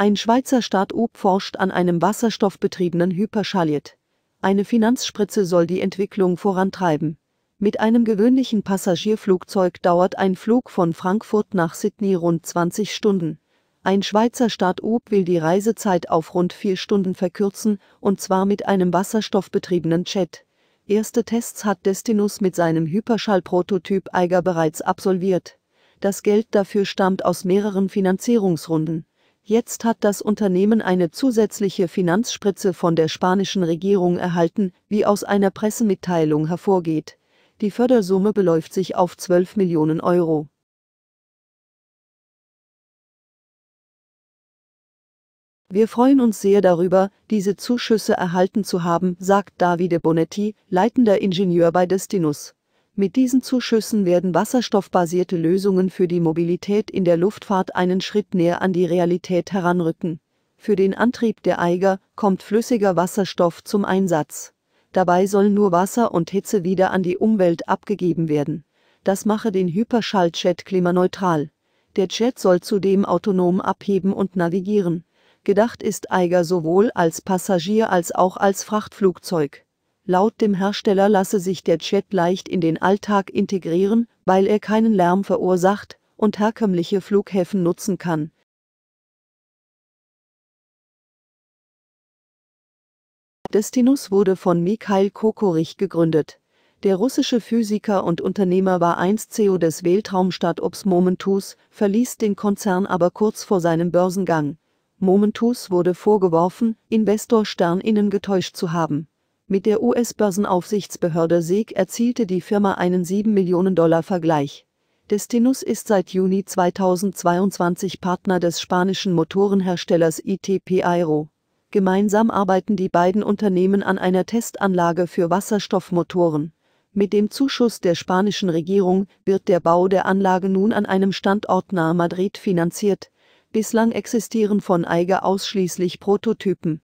Ein Schweizer Start-up forscht an einem wasserstoffbetriebenen Hyperschalliet. Eine Finanzspritze soll die Entwicklung vorantreiben. Mit einem gewöhnlichen Passagierflugzeug dauert ein Flug von Frankfurt nach Sydney rund 20 Stunden. Ein Schweizer Start-up will die Reisezeit auf rund vier Stunden verkürzen, und zwar mit einem wasserstoffbetriebenen Jet. Erste Tests hat Destinus mit seinem Hyperschall-Prototyp Eiger bereits absolviert. Das Geld dafür stammt aus mehreren Finanzierungsrunden. Jetzt hat das Unternehmen eine zusätzliche Finanzspritze von der spanischen Regierung erhalten, wie aus einer Pressemitteilung hervorgeht. Die Fördersumme beläuft sich auf 12 Millionen Euro. Wir freuen uns sehr darüber, diese Zuschüsse erhalten zu haben, sagt Davide Bonetti, leitender Ingenieur bei Destinus. Mit diesen Zuschüssen werden wasserstoffbasierte Lösungen für die Mobilität in der Luftfahrt einen Schritt näher an die Realität heranrücken. Für den Antrieb der Eiger kommt flüssiger Wasserstoff zum Einsatz. Dabei soll nur Wasser und Hitze wieder an die Umwelt abgegeben werden. Das mache den hyperschall Hyperschalljet klimaneutral. Der Jet soll zudem autonom abheben und navigieren. Gedacht ist Eiger sowohl als Passagier als auch als Frachtflugzeug. Laut dem Hersteller lasse sich der Chat leicht in den Alltag integrieren, weil er keinen Lärm verursacht und herkömmliche Flughäfen nutzen kann. Destinus wurde von Mikhail Kokorich gegründet. Der russische Physiker und Unternehmer war einst CEO des Weltraumstartups Momentus, verließ den Konzern aber kurz vor seinem Börsengang. Momentus wurde vorgeworfen, Investor Stern innen getäuscht zu haben. Mit der US-Börsenaufsichtsbehörde SEC erzielte die Firma einen 7 Millionen Dollar Vergleich. Destinus ist seit Juni 2022 Partner des spanischen Motorenherstellers ITP Aero. Gemeinsam arbeiten die beiden Unternehmen an einer Testanlage für Wasserstoffmotoren. Mit dem Zuschuss der spanischen Regierung wird der Bau der Anlage nun an einem Standort nahe Madrid finanziert. Bislang existieren von Eiger ausschließlich Prototypen.